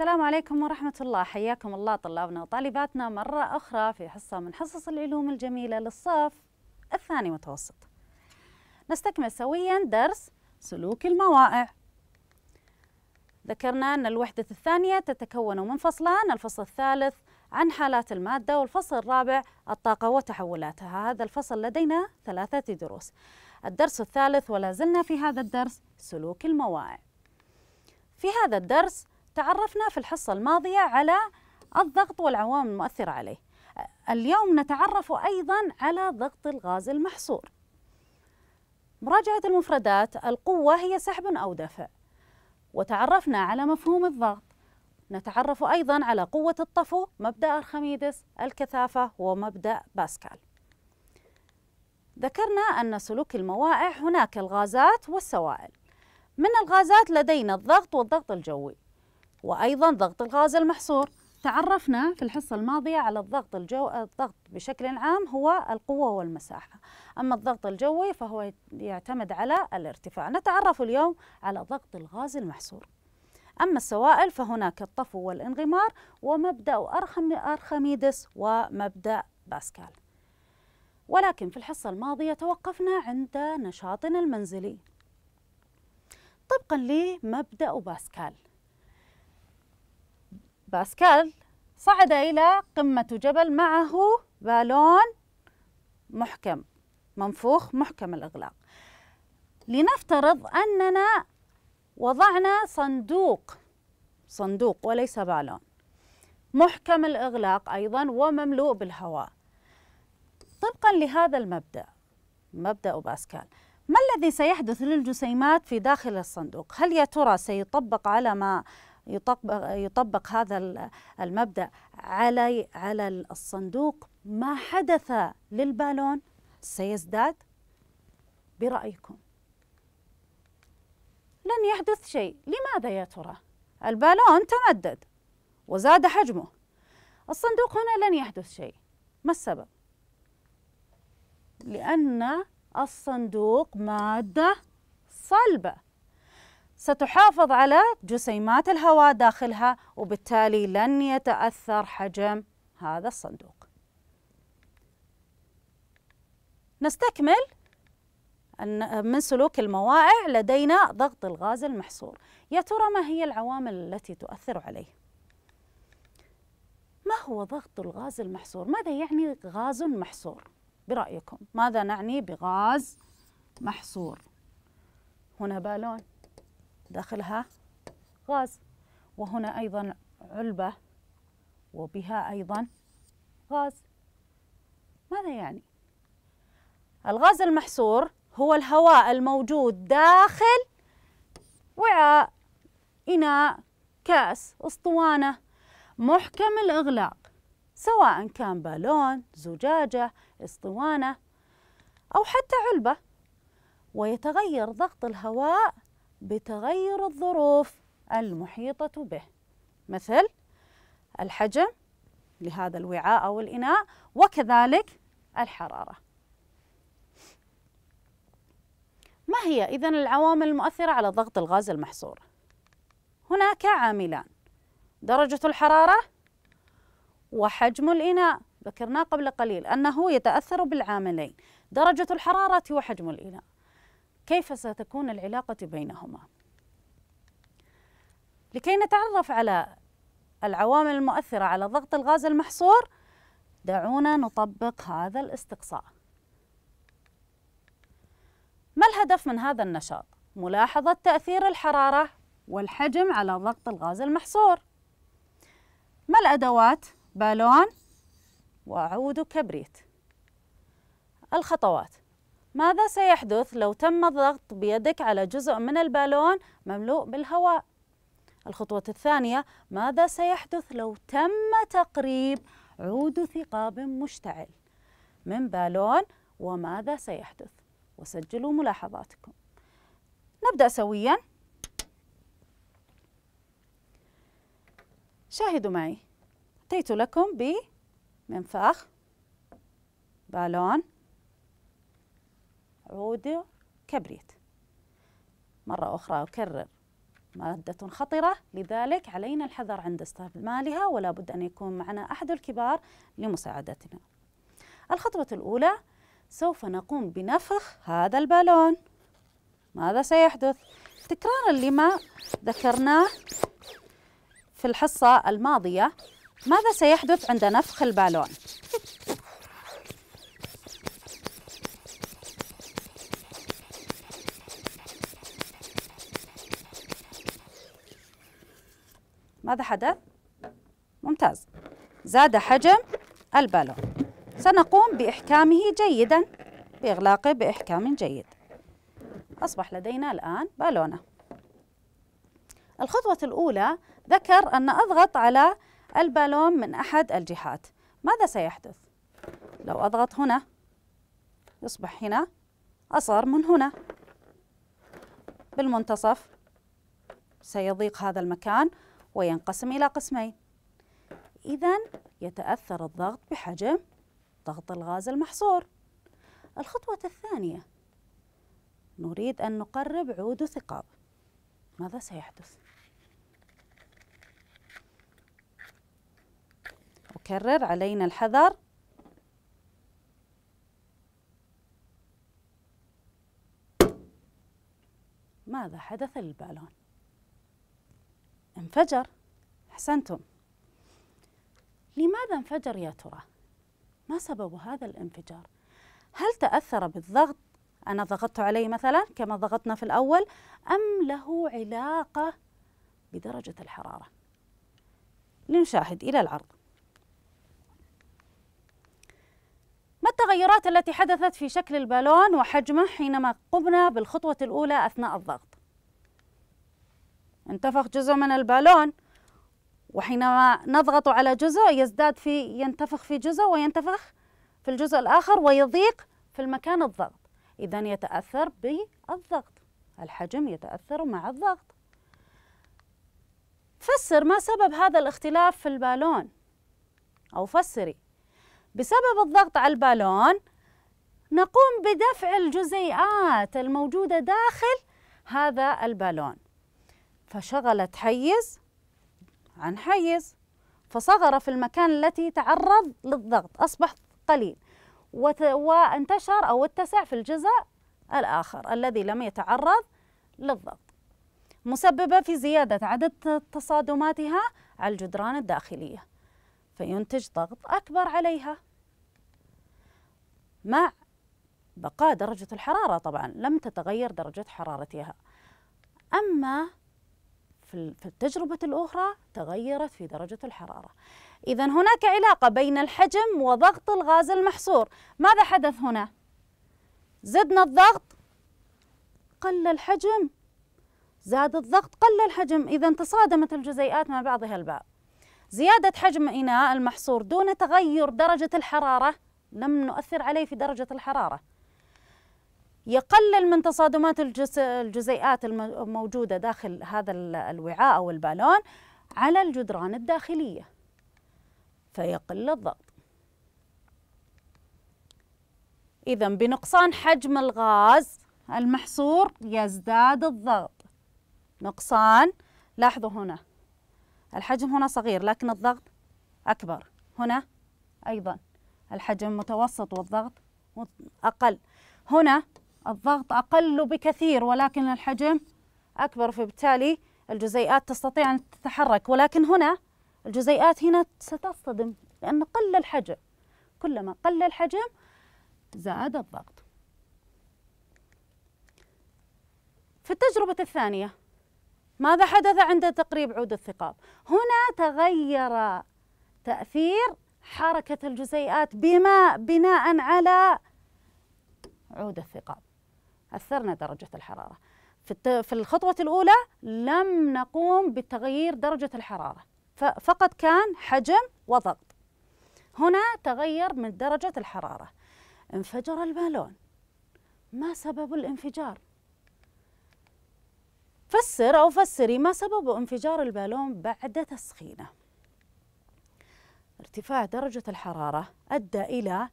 السلام عليكم ورحمة الله حياكم الله طلابنا وطالباتنا مرة أخرى في حصة من حصص العلوم الجميلة للصف الثاني متوسط نستكمل سويا درس سلوك الموائع ذكرنا أن الوحدة الثانية تتكون من فصلان الفصل الثالث عن حالات المادة والفصل الرابع الطاقة وتحولاتها هذا الفصل لدينا ثلاثة دروس الدرس الثالث ولا زلنا في هذا الدرس سلوك الموائع في هذا الدرس تعرفنا في الحصة الماضية على الضغط والعوامل المؤثرة عليه اليوم نتعرف أيضا على ضغط الغاز المحصور مراجعة المفردات القوة هي سحب أو دفع وتعرفنا على مفهوم الضغط نتعرف أيضا على قوة الطفو مبدأ أرخميدس الكثافة ومبدأ باسكال ذكرنا أن سلوك الموائع هناك الغازات والسوائل من الغازات لدينا الضغط والضغط الجوي وأيضا ضغط الغاز المحصور تعرفنا في الحصة الماضية على الضغط الجو الضغط بشكل عام هو القوة والمساحة أما الضغط الجوي فهو يعتمد على الارتفاع نتعرف اليوم على ضغط الغاز المحصور أما السوائل فهناك الطفو والانغمار ومبدأ أرخميدس ومبدأ باسكال ولكن في الحصة الماضية توقفنا عند نشاطنا المنزلي طبقا لمبدأ باسكال باسكال صعد إلى قمة جبل معه بالون محكم منفوخ محكم الإغلاق لنفترض أننا وضعنا صندوق صندوق وليس بالون محكم الإغلاق أيضا ومملوء بالهواء طبقا لهذا المبدأ مبدأ باسكال ما الذي سيحدث للجسيمات في داخل الصندوق؟ هل يا ترى سيطبق على ما يطبق, يطبق هذا المبدأ على, على الصندوق ما حدث للبالون سيزداد برأيكم لن يحدث شيء لماذا يا ترى البالون تمدد وزاد حجمه الصندوق هنا لن يحدث شيء ما السبب لأن الصندوق مادة صلبة ستحافظ على جسيمات الهواء داخلها وبالتالي لن يتأثر حجم هذا الصندوق نستكمل من سلوك الموائع لدينا ضغط الغاز المحصور يا ترى ما هي العوامل التي تؤثر عليه ما هو ضغط الغاز المحصور ماذا يعني غاز محصور برأيكم ماذا نعني بغاز محصور هنا بالون داخلها غاز وهنا أيضا علبة وبها أيضا غاز ماذا يعني؟ الغاز المحصور هو الهواء الموجود داخل وعاء إناء كأس أسطوانة محكم الإغلاق سواء كان بالون زجاجة اسطوانة أو حتى علبة ويتغير ضغط الهواء بتغير الظروف المحيطة به مثل الحجم لهذا الوعاء أو الإناء وكذلك الحرارة ما هي إذا العوامل المؤثرة على ضغط الغاز المحصور؟ هناك عاملان درجة الحرارة وحجم الإناء ذكرنا قبل قليل أنه يتأثر بالعاملين درجة الحرارة وحجم الإناء كيف ستكون العلاقة بينهما لكي نتعرف على العوامل المؤثرة على ضغط الغاز المحصور دعونا نطبق هذا الاستقصاء ما الهدف من هذا النشاط؟ ملاحظة تأثير الحرارة والحجم على ضغط الغاز المحصور ما الأدوات؟ بالون وعود كبريت الخطوات ماذا سيحدث لو تم الضغط بيدك على جزء من البالون مملوء بالهواء؟ الخطوة الثانية ماذا سيحدث لو تم تقريب عود ثقاب مشتعل من بالون وماذا سيحدث؟ وسجلوا ملاحظاتكم. نبدأ سويا. شاهدوا معي. أتيت لكم بمنفاخ بالون عود كبريت مرة أخرى أكرر مادة خطرة لذلك علينا الحذر عند استعمالها ولا بد أن يكون معنا أحد الكبار لمساعدتنا الخطوة الأولى سوف نقوم بنفخ هذا البالون ماذا سيحدث؟ تكرارا لما ذكرناه في الحصة الماضية ماذا سيحدث عند نفخ البالون؟ ماذا حدث؟ ممتاز زاد حجم البالون سنقوم بإحكامه جيدا بإغلاقه بإحكام جيد أصبح لدينا الآن بالونة الخطوة الأولى ذكر أن أضغط على البالون من أحد الجهات ماذا سيحدث؟ لو أضغط هنا يصبح هنا أصغر من هنا بالمنتصف سيضيق هذا المكان وينقسم إلى قسمين إذا يتأثر الضغط بحجم ضغط الغاز المحصور الخطوة الثانية نريد أن نقرب عود ثقاب ماذا سيحدث؟ أكرر علينا الحذر ماذا حدث للبالون؟ انفجر أحسنتم لماذا انفجر يا ترى؟ ما سبب هذا الانفجار؟ هل تأثر بالضغط أنا ضغطت عليه مثلا كما ضغطنا في الأول أم له علاقة بدرجة الحرارة؟ لنشاهد إلى العرض ما التغيرات التي حدثت في شكل البالون وحجمه حينما قمنا بالخطوة الأولى أثناء الضغط؟ انتفخ جزء من البالون وحينما نضغط على جزء يزداد في ينتفخ في جزء وينتفخ في الجزء الآخر ويضيق في المكان الضغط إذا يتأثر بالضغط الحجم يتأثر مع الضغط فسر ما سبب هذا الاختلاف في البالون أو فسري بسبب الضغط على البالون نقوم بدفع الجزيئات الموجودة داخل هذا البالون فشغلت حيز عن حيز فصغر في المكان التي تعرض للضغط أصبح قليل وانتشر أو اتسع في الجزء الآخر الذي لم يتعرض للضغط مسببة في زيادة عدد تصادماتها على الجدران الداخلية فينتج ضغط أكبر عليها مع بقاء درجة الحرارة طبعا لم تتغير درجة حرارتها أما في التجربة الأخرى تغيرت في درجة الحرارة إذا هناك علاقة بين الحجم وضغط الغاز المحصور ماذا حدث هنا؟ زدنا الضغط قل الحجم زاد الضغط قل الحجم إذا تصادمت الجزيئات مع بعضها البعض زيادة حجم إناء المحصور دون تغير درجة الحرارة لم نؤثر عليه في درجة الحرارة يقلل من تصادمات الجزيئات الموجودة داخل هذا الوعاء أو البالون على الجدران الداخلية فيقل الضغط إذا بنقصان حجم الغاز المحصور يزداد الضغط نقصان لاحظوا هنا الحجم هنا صغير لكن الضغط أكبر هنا أيضا الحجم متوسط والضغط أقل هنا الضغط أقل بكثير ولكن الحجم أكبر فبالتالي الجزيئات تستطيع أن تتحرك ولكن هنا الجزيئات هنا ستصطدم لأن قل الحجم كلما قل الحجم زاد الضغط في التجربة الثانية ماذا حدث عند تقريب عود الثقاب؟ هنا تغير تأثير حركة الجزيئات بما بناء على عود الثقاب أثرنا درجة الحرارة في الخطوة الأولى لم نقوم بتغيير درجة الحرارة فقط كان حجم وضغط هنا تغير من درجة الحرارة انفجر البالون ما سبب الانفجار؟ فسر أو فسري ما سبب انفجار البالون بعد تسخينه ارتفاع درجة الحرارة أدى إلى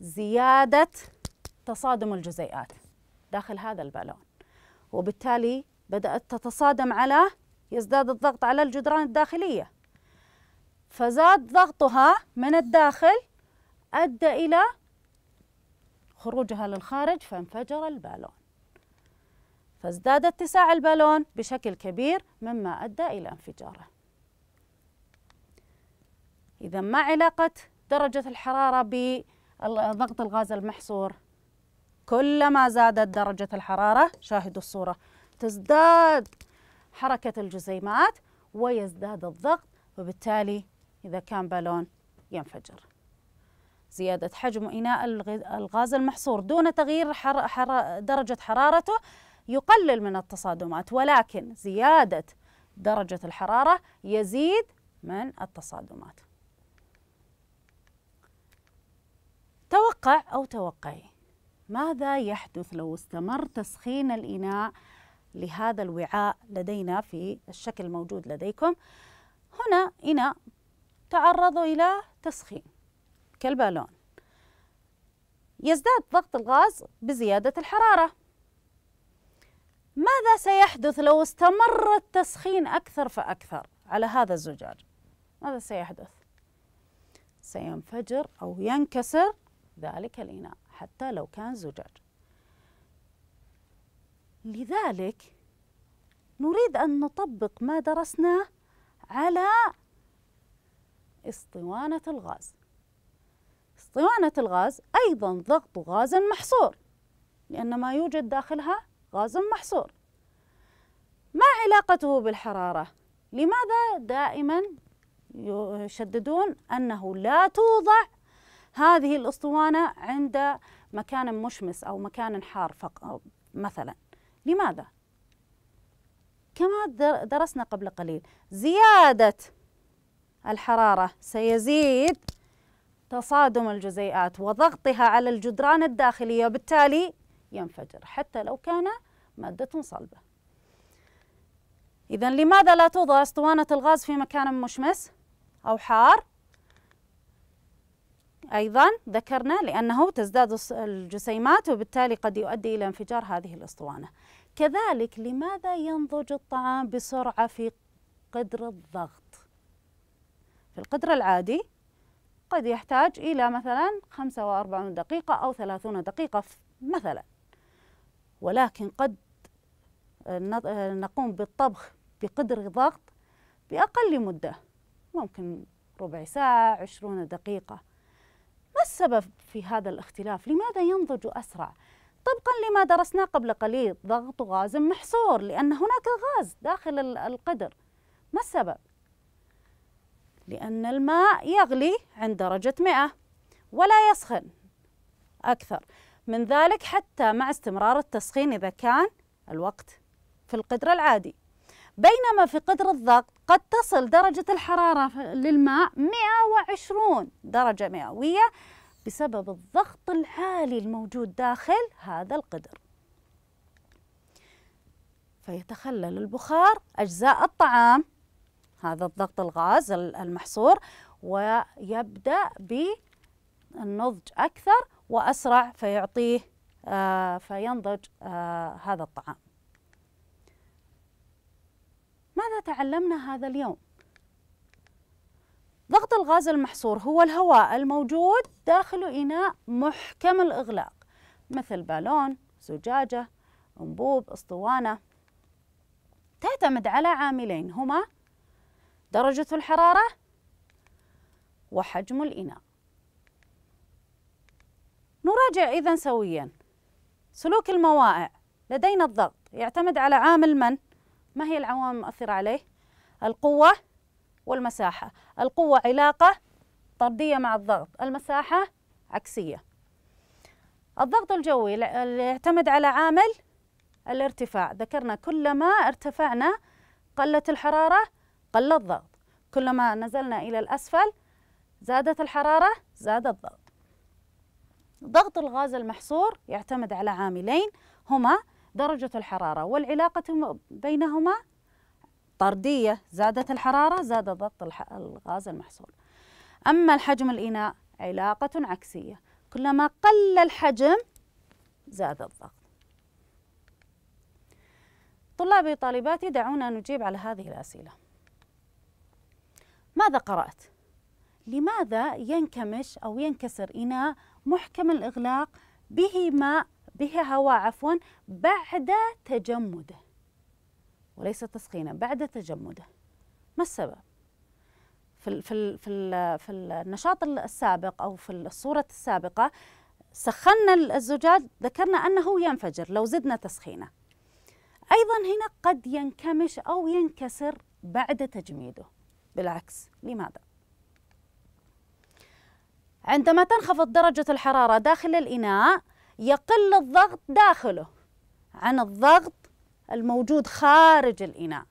زيادة تصادم الجزيئات داخل هذا البالون وبالتالي بدأت تتصادم على يزداد الضغط على الجدران الداخلية فزاد ضغطها من الداخل أدى إلى خروجها للخارج فانفجر البالون فازداد اتساع البالون بشكل كبير مما أدى إلى انفجاره إذا ما علاقة درجة الحرارة بضغط الغاز المحصور كلما زادت درجة الحرارة شاهدوا الصورة تزداد حركة الجزيمات ويزداد الضغط وبالتالي إذا كان بالون ينفجر زيادة حجم إناء الغاز المحصور دون تغيير حر حر درجة حرارته يقلل من التصادمات ولكن زيادة درجة الحرارة يزيد من التصادمات توقع أو توقعي ماذا يحدث لو استمر تسخين الإناء لهذا الوعاء لدينا في الشكل الموجود لديكم هنا إناء تعرض إلى تسخين كالبالون يزداد ضغط الغاز بزيادة الحرارة ماذا سيحدث لو استمر التسخين أكثر فأكثر على هذا الزجاج ماذا سيحدث؟ سينفجر أو ينكسر ذلك الإناء حتى لو كان زجاج لذلك نريد أن نطبق ما درسناه على اسطوانة الغاز اسطوانة الغاز أيضا ضغط غاز محصور لأن ما يوجد داخلها غاز محصور ما علاقته بالحرارة؟ لماذا دائما يشددون أنه لا توضع هذه الأسطوانة عند مكان مشمس أو مكان حار فق مثلا لماذا؟ كما درسنا قبل قليل زيادة الحرارة سيزيد تصادم الجزيئات وضغطها على الجدران الداخلية وبالتالي ينفجر حتى لو كان مادة صلبة إذا لماذا لا توضع أسطوانة الغاز في مكان مشمس أو حار؟ أيضا ذكرنا لأنه تزداد الجسيمات وبالتالي قد يؤدي إلى انفجار هذه الأسطوانة كذلك لماذا ينضج الطعام بسرعة في قدر الضغط في القدر العادي قد يحتاج إلى مثلا 45 دقيقة أو 30 دقيقة مثلا ولكن قد نقوم بالطبخ بقدر ضغط بأقل مدة ممكن ربع ساعة 20 دقيقة ما السبب في هذا الاختلاف؟ لماذا ينضج أسرع؟ طبقا لما درسناه قبل قليل ضغط غاز محصور لأن هناك غاز داخل القدر ما السبب؟ لأن الماء يغلي عند درجة 100 ولا يسخن أكثر من ذلك حتى مع استمرار التسخين إذا كان الوقت في القدر العادي بينما في قدر الضغط قد تصل درجة الحرارة للماء 120 درجة مئوية بسبب الضغط العالي الموجود داخل هذا القدر فيتخلل البخار أجزاء الطعام هذا الضغط الغاز المحصور ويبدأ بالنضج أكثر وأسرع فيعطيه آه، فينضج آه، هذا الطعام ماذا تعلمنا هذا اليوم؟ ضغط الغاز المحصور هو الهواء الموجود داخل إناء محكم الإغلاق مثل بالون، زجاجة، أنبوب، أسطوانة تعتمد على عاملين هما درجة الحرارة وحجم الإناء نراجع إذا سويا سلوك الموائع لدينا الضغط يعتمد على عامل من؟ ما هي العوامل المؤثرة عليه؟ القوة والمساحة القوة علاقة طردية مع الضغط المساحة عكسية الضغط الجوي يعتمد على عامل الارتفاع ذكرنا كلما ارتفعنا قلت الحرارة قل الضغط كلما نزلنا إلى الأسفل زادت الحرارة زاد الضغط ضغط الغاز المحصور يعتمد على عاملين هما درجة الحرارة والعلاقة بينهما طردية زادت الحرارة زاد ضغط الغاز المحصول أما الحجم الإناء علاقة عكسية كلما قل الحجم زاد الضغط طلابي طالباتي دعونا نجيب على هذه الأسئلة ماذا قرأت؟ لماذا ينكمش أو ينكسر إناء محكم الإغلاق به ماء به هواء عفوا بعد تجمده وليس تسخينا بعد تجمده ما السبب؟ في في في في النشاط السابق او في الصوره السابقه سخنا الزجاج ذكرنا انه ينفجر لو زدنا تسخينه. ايضا هنا قد ينكمش او ينكسر بعد تجميده. بالعكس، لماذا؟ عندما تنخفض درجه الحراره داخل الاناء يقل الضغط داخله عن الضغط الموجود خارج الإناء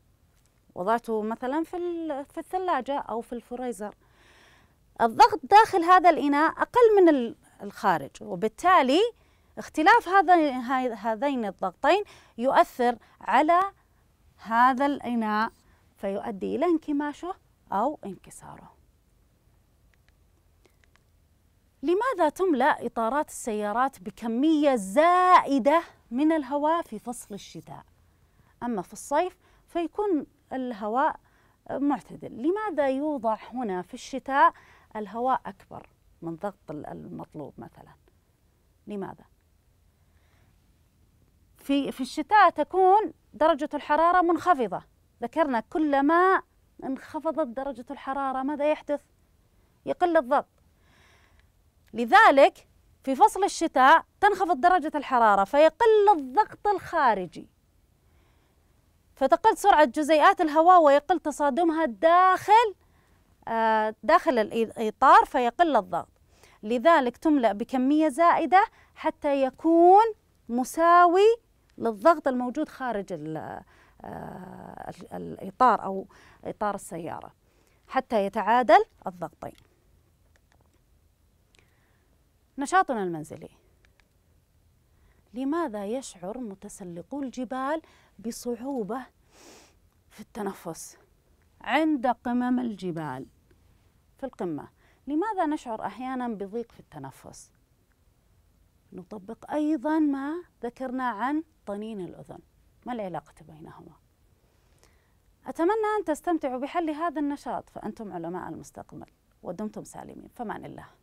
وضعته مثلا في في الثلاجة أو في الفريزر الضغط داخل هذا الإناء أقل من الخارج وبالتالي اختلاف هذين الضغطين يؤثر على هذا الإناء فيؤدي إلى انكماشه أو انكساره لماذا تملأ إطارات السيارات بكمية زائدة من الهواء في فصل الشتاء؟ أما في الصيف فيكون الهواء معتدل لماذا يوضع هنا في الشتاء الهواء أكبر من ضغط المطلوب مثلا لماذا؟ في في الشتاء تكون درجة الحرارة منخفضة ذكرنا كلما انخفضت درجة الحرارة ماذا يحدث؟ يقل الضغط لذلك في فصل الشتاء تنخفض درجة الحرارة فيقل الضغط الخارجي فتقل سرعة جزيئات الهواء ويقل تصادمها داخل آه، داخل الإطار فيقل الضغط لذلك تملأ بكمية زائدة حتى يكون مساوي للضغط الموجود خارج آه، الإطار أو إطار السيارة حتى يتعادل الضغطين نشاطنا المنزلي لماذا يشعر متسلقو الجبال بصعوبة في التنفس عند قمم الجبال في القمة لماذا نشعر أحيانا بضيق في التنفس نطبق أيضا ما ذكرنا عن طنين الأذن ما العلاقة بينهما أتمنى أن تستمتعوا بحل هذا النشاط فأنتم علماء المستقبل ودمتم سالمين فمان الله